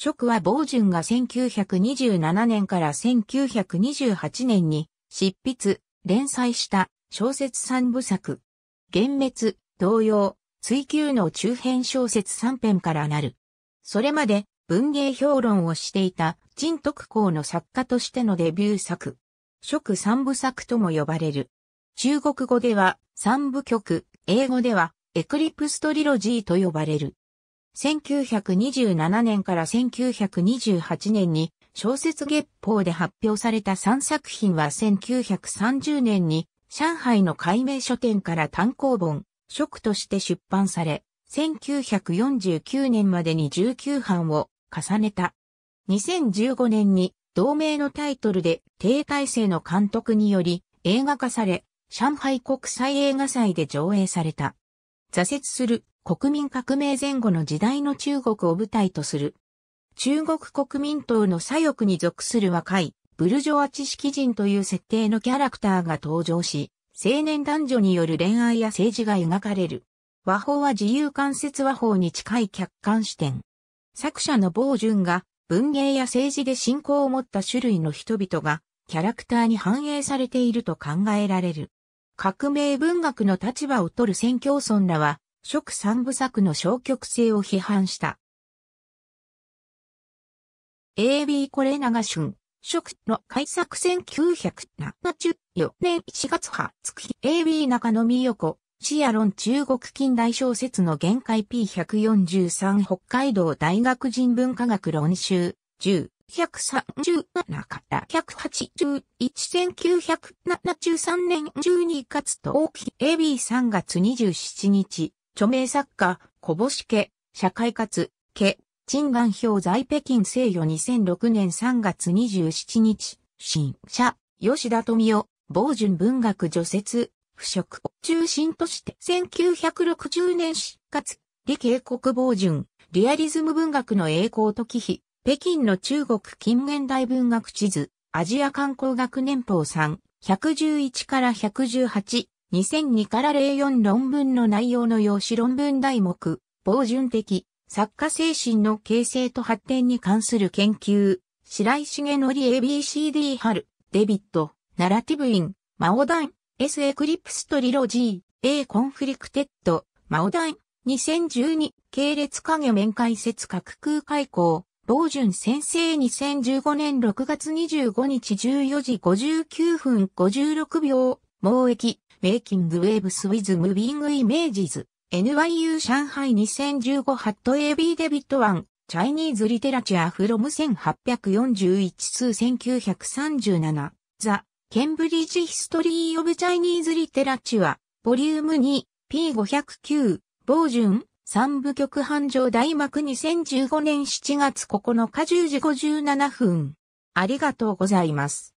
職は傍順が1927年から1928年に執筆、連載した小説三部作。幻滅、同様、追求の中編小説三編からなる。それまで文芸評論をしていた陳徳公の作家としてのデビュー作。食三部作とも呼ばれる。中国語では三部曲、英語ではエクリプストリロジーと呼ばれる。1927年から1928年に小説月報で発表された3作品は1930年に上海の改名書店から単行本、食として出版され、1949年までに19版を重ねた。2015年に同名のタイトルで低体制の監督により映画化され、上海国際映画祭で上映された。挫折する国民革命前後の時代の中国を舞台とする。中国国民党の左翼に属する若い、ブルジョア知識人という設定のキャラクターが登場し、青年男女による恋愛や政治が描かれる。和法は自由間接和法に近い客観視点。作者の某順が文芸や政治で信仰を持った種類の人々がキャラクターに反映されていると考えられる。革命文学の立場を取る選教村らは食三部作の消極性を批判した。AB コレナガ春、食の開作1974年4月20日 AB 中野美代子、シアロン中国近代小説の限界 P143 北海道大学人文科学論集10。137から181、1973年12月と大き AB3 月27日、著名作家、小星家、社会活、家、陳願表在北京西予2006年3月27日、新社、吉田富夫、傍順文学除雪、腐食を中心として1960年出活、李慶国傍順、リアリズム文学の栄光と忌避、北京の中国近現代文学地図、アジア観光学年報3、111から118、2002から04論文の内容の用紙論文題目、防順的、作家精神の形成と発展に関する研究、白毛の則 ABCD 春、デビット、ナラティブイン、マオダン、S エクリプストリロジー、A コンフリクテッド、マオダン、2012、系列影面解説架空開講、防順先生2015年6月25日14時59分56秒、貿易、メイキング・ウェ a ブ・スウィズ・ム・ h m ング・イメージズ、NYU 上海2015ハット AB デビットワン。チャイニーズリテラチアフロム1841数1937ザ・ケンブリッジヒストリー・オブ・チャイニーズ・リテラチアボリューム2 P509 傍順三部局繁盛大幕2015年7月9日10時57分ありがとうございます。